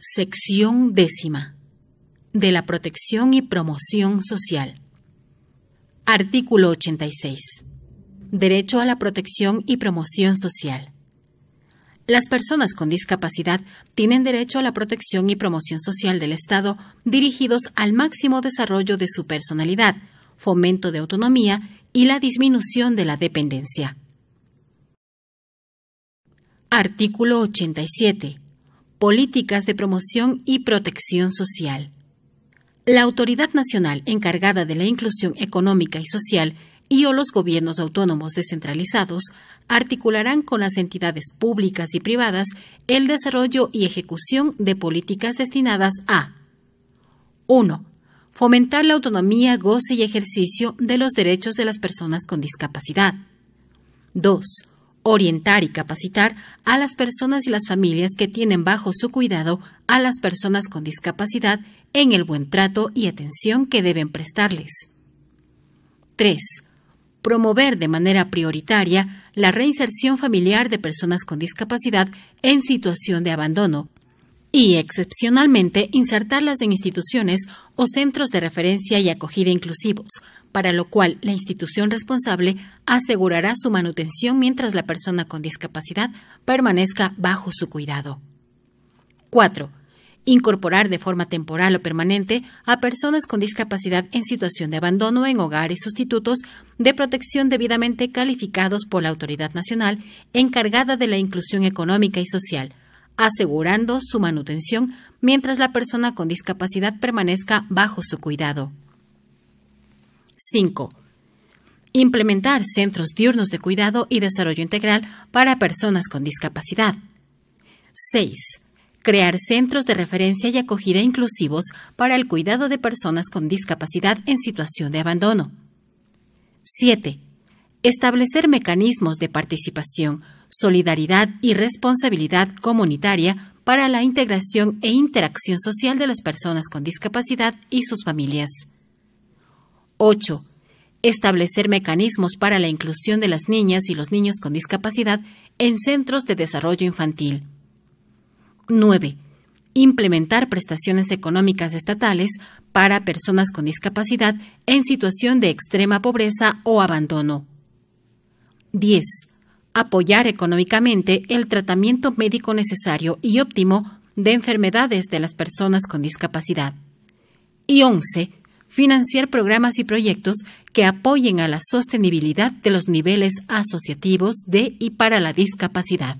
Sección décima de la protección y promoción social. Artículo 86. Derecho a la protección y promoción social. Las personas con discapacidad tienen derecho a la protección y promoción social del Estado dirigidos al máximo desarrollo de su personalidad, fomento de autonomía y la disminución de la dependencia. Artículo 87 políticas de promoción y protección social. La autoridad nacional encargada de la inclusión económica y social y o los gobiernos autónomos descentralizados articularán con las entidades públicas y privadas el desarrollo y ejecución de políticas destinadas a 1. Fomentar la autonomía, goce y ejercicio de los derechos de las personas con discapacidad. 2 orientar y capacitar a las personas y las familias que tienen bajo su cuidado a las personas con discapacidad en el buen trato y atención que deben prestarles. 3. Promover de manera prioritaria la reinserción familiar de personas con discapacidad en situación de abandono, y, excepcionalmente, insertarlas en instituciones o centros de referencia y acogida inclusivos, para lo cual la institución responsable asegurará su manutención mientras la persona con discapacidad permanezca bajo su cuidado. 4. Incorporar de forma temporal o permanente a personas con discapacidad en situación de abandono en hogares sustitutos de protección debidamente calificados por la autoridad nacional encargada de la inclusión económica y social, asegurando su manutención mientras la persona con discapacidad permanezca bajo su cuidado. 5. Implementar centros diurnos de cuidado y desarrollo integral para personas con discapacidad. 6. Crear centros de referencia y acogida inclusivos para el cuidado de personas con discapacidad en situación de abandono. 7. Establecer mecanismos de participación solidaridad y responsabilidad comunitaria para la integración e interacción social de las personas con discapacidad y sus familias. 8. Establecer mecanismos para la inclusión de las niñas y los niños con discapacidad en centros de desarrollo infantil. 9. Implementar prestaciones económicas estatales para personas con discapacidad en situación de extrema pobreza o abandono. 10 apoyar económicamente el tratamiento médico necesario y óptimo de enfermedades de las personas con discapacidad. Y 11. Financiar programas y proyectos que apoyen a la sostenibilidad de los niveles asociativos de y para la discapacidad.